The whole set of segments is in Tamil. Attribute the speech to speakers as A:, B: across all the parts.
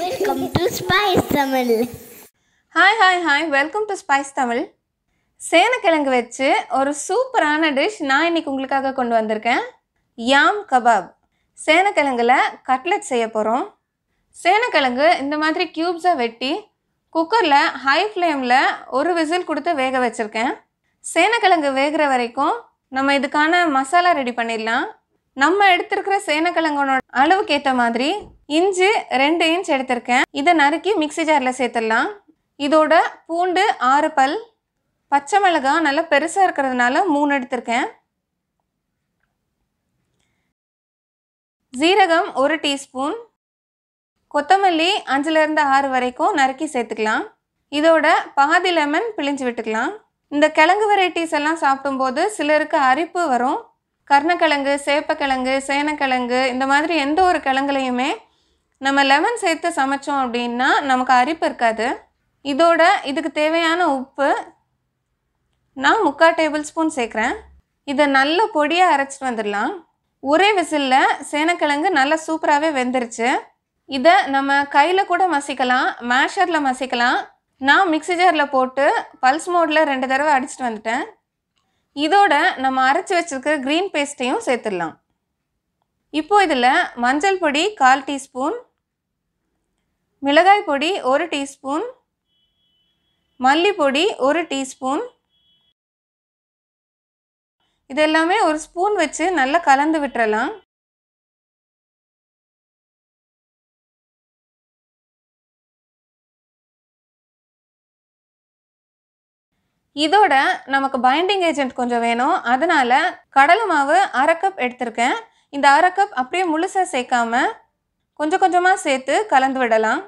A: welcome to spice Tamil hi hi hi welcome to spice Tamil சேனக்கிழங்கு வச்சு ஒரு சூப்பரான டிஷ் நான் இன்னைக்கு உங்களுக்காக கொண்டு வந்திருக்கேன் யாம் கபாப் சேனக்கிழங்குல கட்லெட் செய்ய போகிறோம் சேனக்கிழங்கு இந்த மாதிரி க்யூப்ஸாக வெட்டி குக்கரில் ஹை ஃப்ளேமில் ஒரு விசில் கொடுத்து வேக வச்சுருக்கேன் சேனக்கிழங்கு வேகிற வரைக்கும் நம்ம இதுக்கான மசாலா ரெடி பண்ணிடலாம் நம்ம எடுத்திருக்கிற சேனக்கிழங்கனோட அளவுக்கு ஏற்ற மாதிரி இஞ்சி ரெண்டு இன்ச் எடுத்திருக்கேன் இதை நறுக்கி மிக்சி ஜாரில் சேர்த்துடலாம் இதோட பூண்டு ஆறு பல் பச்சை மிளகா நல்லா பெருசாக இருக்கிறதுனால மூணு எடுத்திருக்கேன் ஜீரகம் ஒரு டீஸ்பூன் கொத்தமல்லி அஞ்சுலேருந்து ஆறு வரைக்கும் நறுக்கி சேர்த்துக்கலாம் இதோட பாதி லெமன் பிழிஞ்சு விட்டுக்கலாம் இந்த கிழங்கு வெரைட்டிஸ் எல்லாம் சாப்பிடும்போது சிலருக்கு அரிப்பு வரும் கர்ணக்கிழங்கு சேப்பக்கிழங்கு சேனக்கிழங்கு இந்த மாதிரி எந்த ஒரு கிழங்குலையுமே நம்ம லெமன் சேர்த்து சமைச்சோம் அப்படின்னா நமக்கு அரிப்பு இருக்காது இதோட இதுக்கு தேவையான உப்பு நான் முக்கால் டேபிள் ஸ்பூன் சேர்க்குறேன் இதை நல்ல பொடியாக அரைச்சிட்டு வந்துடலாம் ஒரே விசிலில் சேனக்கிழங்கு நல்லா சூப்பராகவே வெந்துருச்சு இதை நம்ம கையில் கூட மசிக்கலாம் மேஷரில் மசிக்கலாம் நான் மிக்சி ஜாரில் போட்டு பல்ஸ் மோடில் ரெண்டு தடவை அடிச்சிட்டு வந்துட்டேன் இதோட நம்ம அரைச்சி வச்சிருக்கிற க்ரீன் பேஸ்ட்டையும் சேர்த்துடலாம் இப்போது இதில் மஞ்சள் பொடி கால் டீஸ்பூன் மிளகாய் பொடி ஒரு டீஸ்பூன் மல்லிப்பொடி ஒரு டீஸ்பூன் இதெல்லாமே ஒரு ஸ்பூன் வச்சு நல்லா கலந்து விட்டுறலாம் இதோட நமக்கு பைண்டிங் ஏஜென்ட் கொஞ்சம் வேணும் அதனால் கடலை மாவு அரை கப் எடுத்திருக்கேன் இந்த அரை கப் அப்படியே முழுசாக சேர்க்காம கொஞ்சம் கொஞ்சமாக சேர்த்து கலந்து விடலாம்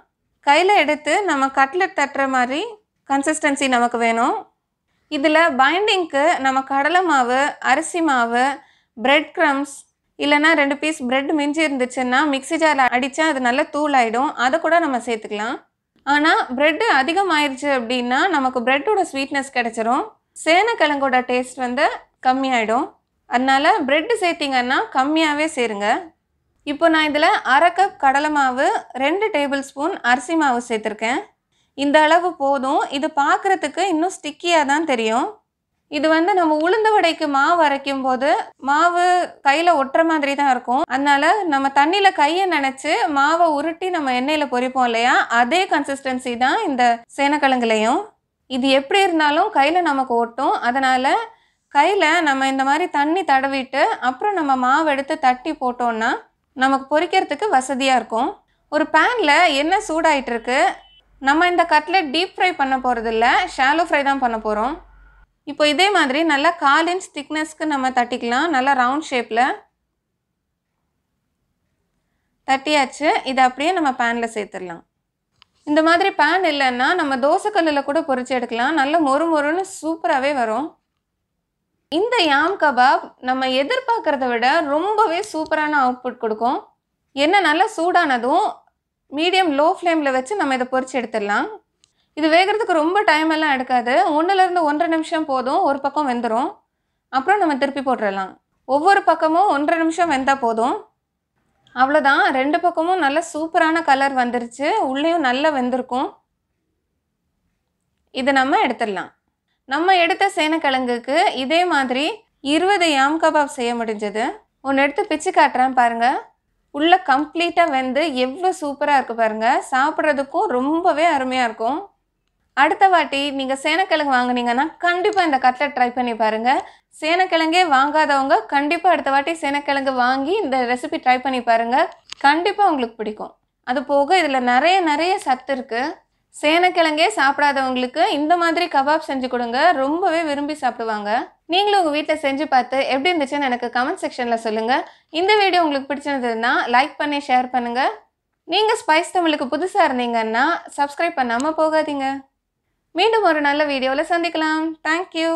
A: கையில் எடுத்து நம்ம கட்லெட் தட்டுற மாதிரி கன்சிஸ்டன்சி நமக்கு வேணும் இதில் பைண்டிங்க்கு நம்ம கடலை மாவு அரிசி மாவு பிரெட் க்ரம்ஸ் இல்லைனா ரெண்டு பீஸ் பிரெட் மிஞ்சி இருந்துச்சுன்னா மிக்சி ஜாரில் அடித்தா அது நல்ல தூள் ஆகிடும் அதை கூட நம்ம சேர்த்துக்கலாம் ஆனால் ப்ரெட்டு அதிகமாயிருச்சு அப்படின்னா நமக்கு ப்ரெட்டோட ஸ்வீட்னஸ் கிடச்சிரும் சேனக்கிழங்கோட டேஸ்ட் வந்து கம்மியாயிடும் அதனால் ப்ரெட்டு சேர்த்திங்கன்னா கம்மியாகவே சேருங்க இப்போ நான் இதில் அரை கப் கடலை மாவு ரெண்டு டேபிள் ஸ்பூன் அரிசி மாவு சேர்த்துருக்கேன் இந்த அளவு போதும் இது பார்க்குறதுக்கு இன்னும் ஸ்டிக்கியாக தான் தெரியும் இது வந்து நம்ம உளுந்த வடைக்கு மாவு அரைக்கும் போது மாவு கையில் ஒட்டுற மாதிரி தான் இருக்கும் அதனால நம்ம தண்ணியில் கையை நினச்சி மாவை உருட்டி நம்ம எண்ணெயில் பொரிப்போம் இல்லையா அதே கன்சிஸ்டன்சி தான் இந்த சேனக்கிழங்குலையும் இது எப்படி இருந்தாலும் கையில் நமக்கு ஒட்டும் அதனால் கையில் நம்ம இந்த மாதிரி தண்ணி தடவிட்டு அப்புறம் நம்ம மாவு எடுத்து தட்டி போட்டோம்னா நமக்கு பொரிக்கிறதுக்கு வசதியாக இருக்கும் ஒரு பேனில் என்ன சூடாயிட்டு இருக்கு நம்ம இந்த கட்லெட் டீப் ஃப்ரை பண்ண போகிறதில்ல ஷாலோ ஃப்ரை தான் பண்ண போகிறோம் இப்போ இதே மாதிரி நல்லா கால் இன்ச் திக்னஸ்க்கு நம்ம தட்டிக்கலாம் நல்லா ரவுண்ட் ஷேப்பில் தட்டியாச்சு இதை அப்படியே நம்ம பேனில் சேர்த்துடலாம் இந்த மாதிரி பேன் இல்லைன்னா நம்ம தோசைக்கல்லில் கூட பொறிச்சு எடுக்கலாம் நல்லா மொறு மொறுன்னு சூப்பராகவே வரும் இந்த யாம் கபாப் நம்ம எதிர்பார்க்குறத விட ரொம்பவே சூப்பரான அவுட்புட் கொடுக்கும் என்ன நல்லா சூடானதும் மீடியம் லோ ஃப்ளேமில் வச்சு நம்ம இதை பொறிச்சு எடுத்துடலாம் இது வேகிறதுக்கு ரொம்ப டைம் எல்லாம் எடுக்காது ஒன்றுலேருந்து ஒன்றரை நிமிஷம் போதும் ஒரு பக்கம் வெந்துடும் அப்புறம் நம்ம திருப்பி போட்டுடலாம் ஒவ்வொரு பக்கமும் ஒன்றரை நிமிஷம் வெந்தால் போதும் அவ்வளோதான் ரெண்டு பக்கமும் நல்ல சூப்பரான கலர் வந்துருச்சு உள்ளேயும் நல்லா வெந்திருக்கும் இது நம்ம எடுத்துடலாம் நம்ம எடுத்த சேனக்கிழங்குக்கு இதே மாதிரி இருபது யாம் கபாப் செய்ய முடிஞ்சது ஒன்று எடுத்து பிச்சு காட்டுறேன் பாருங்கள் உள்ளே கம்ப்ளீட்டாக வெந்து எவ்வளோ சூப்பராக இருக்குது பாருங்கள் சாப்பிட்றதுக்கும் ரொம்பவே அருமையாக இருக்கும் அடுத்த வாட்டி நீங்கள் சேனக்கிழங்கு வாங்கினீங்கன்னா கண்டிப்பாக இந்த கட்லட் ட்ரை பண்ணி பாருங்கள் சேனக்கிழங்கே வாங்காதவங்க கண்டிப்பாக அடுத்த வாட்டி சேனக்கிழங்கு வாங்கி இந்த ரெசிபி ட்ரை பண்ணி பாருங்கள் கண்டிப்பாக உங்களுக்கு பிடிக்கும் அது போக இதில் நிறைய நிறைய சத்து இருக்குது சேனக்கிழங்கே சாப்பிடாதவங்களுக்கு இந்த மாதிரி கபாப் செஞ்சு கொடுங்க ரொம்பவே விரும்பி சாப்பிடுவாங்க நீங்களும் உங்கள் வீட்டில் செஞ்சு பார்த்து எப்படி இருந்துச்சுன்னு எனக்கு கமெண்ட் செக்ஷனில் சொல்லுங்கள் இந்த வீடியோ உங்களுக்கு பிடிச்சிருந்ததுன்னா லைக் பண்ணி ஷேர் பண்ணுங்கள் நீங்கள் ஸ்பைஸ் தமிழுக்கு புதுசாக இருந்தீங்கன்னா சப்ஸ்கிரைப் பண்ணாமல் போகாதீங்க மீண்டும் ஒரு நல்ல வீடியோவில் சந்திக்கலாம் தேங்க்யூ